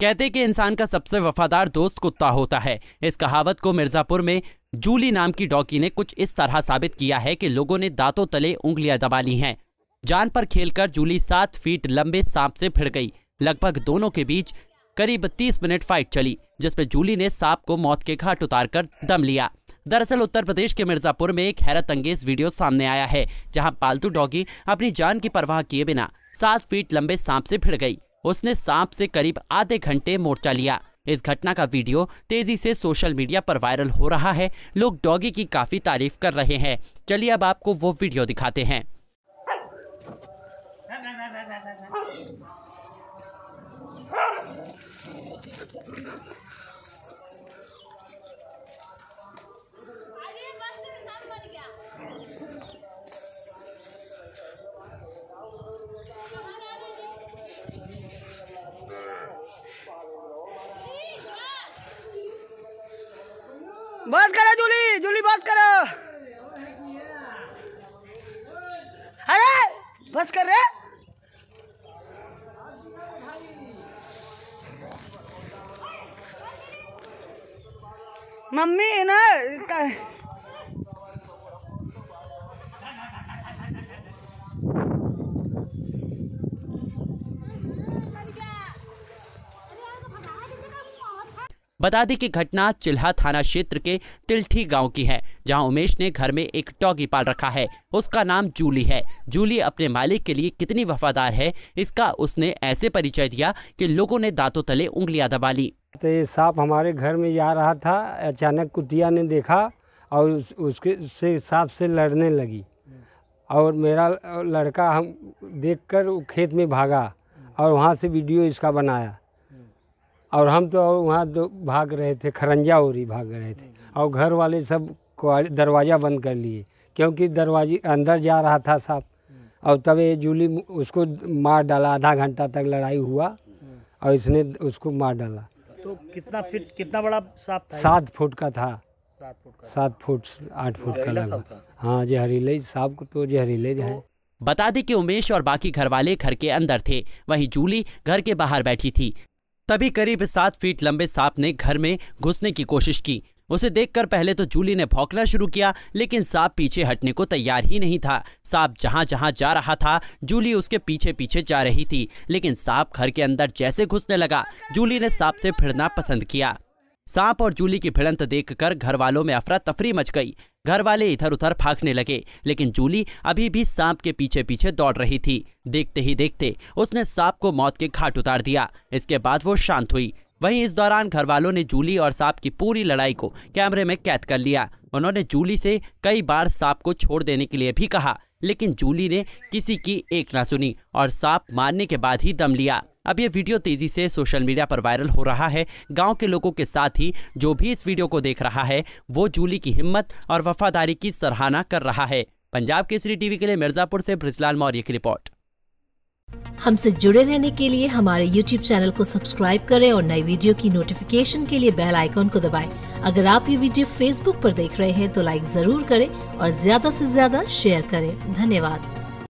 कहते कि इंसान का सबसे वफादार दोस्त कुत्ता होता है इस कहावत को मिर्जापुर में जूली नाम की डॉकी ने कुछ इस तरह साबित किया है कि लोगों ने दांतों तले उंगलियां दबा ली हैं जान पर खेलकर जूली सात फीट लंबे सांप से भिड़ गई लगभग दोनों के बीच करीब तीस मिनट फाइट चली जिसमें जूली ने सांप को मौत के घाट उतार कर दम लिया दरअसल उत्तर प्रदेश के मिर्जापुर में एक हैरत अंगेज वीडियो सामने आया है जहां पालतू डॉगी अपनी जान की परवाह किए बिना सात फीट लंबे सांप से भिड़ गई उसने सांप से करीब आधे घंटे मोर्चा लिया इस घटना का वीडियो तेजी से सोशल मीडिया पर वायरल हो रहा है लोग डॉगी की काफी तारीफ कर रहे हैं चलिए अब आपको वो वीडियो दिखाते हैं बात करो जूली जूली बात करो अरे बस कर रहे मम्मी ना बता दें कि घटना चिल्हा थाना क्षेत्र के तिलठी गांव की है जहां उमेश ने घर में एक टॉगी पाल रखा है उसका नाम जूली है जूली अपने मालिक के लिए कितनी वफादार है इसका उसने ऐसे परिचय दिया कि लोगों ने दांतों तले उंगलियां दबा ली तो ये सांप हमारे घर में जा रहा था अचानक कुतिया ने देखा और उस, उसके से सांप से लड़ने लगी और मेरा लड़का हम देखकर खेत में भागा और वहाँ से वीडियो इसका बनाया और हम तो वहाँ दो भाग रहे थे खरंजा उरी भाग रहे थे और घर वाले सब दरवाज़ा बंद कर लिए क्योंकि दरवाजे अंदर जा रहा था साहब और तब ये जूली उसको मार डाला आधा घंटा तक लड़ाई हुआ और इसने उसको मार डाला तो कितना फिट कितना बड़ा सांप था सात फुट का था सात फुट आठ फुट का लगा हाँ जहरीले सांप को तो जहरीले तो, है बता दें कि उमेश और बाकी घर वाले घर के अंदर थे वहीं जूली घर के बाहर बैठी थी तभी करीब सात फीट लंबे सांप ने घर में घुसने की कोशिश की उसे देखकर पहले तो जूली ने भौंकना शुरू किया लेकिन सांप पीछे हटने को तैयार ही नहीं था सांप जहां जहां जा रहा था जूली उसके पीछे पीछे जा रही थी लेकिन सांप घर के अंदर जैसे घुसने लगा जूली ने सांप से फिरना पसंद किया सांप और जूली की भिड़ंत देखकर घर वालों में अफरा तफरी मच गई घर वाले इधर उधर भागने लगे लेकिन जूली अभी भी सांप के पीछे पीछे दौड़ रही थी देखते ही देखते उसने सांप को मौत के घाट उतार दिया इसके बाद वो शांत हुई वहीं इस दौरान घर वालों ने जूली और सांप की पूरी लड़ाई को कैमरे में कैद कर लिया उन्होंने जूली से कई बार सांप को छोड़ देने के लिए भी कहा लेकिन जूली ने किसी की एक ना सुनी और सांप मारने के बाद ही दम लिया अब ये वीडियो तेजी से सोशल मीडिया पर वायरल हो रहा है गांव के लोगों के साथ ही जो भी इस वीडियो को देख रहा है वो जूली की हिम्मत और वफादारी की सराहना कर रहा है पंजाब केसरी टीवी के लिए मिर्जापुर से ब्रिजलाल मौर्य की रिपोर्ट हमसे जुड़े रहने के लिए हमारे YouTube चैनल को सब्सक्राइब करें और नई वीडियो की नोटिफिकेशन के लिए बेल आइकॉन को दबाएं। अगर आप ये वीडियो Facebook पर देख रहे हैं तो लाइक जरूर करें और ज्यादा से ज्यादा शेयर करें धन्यवाद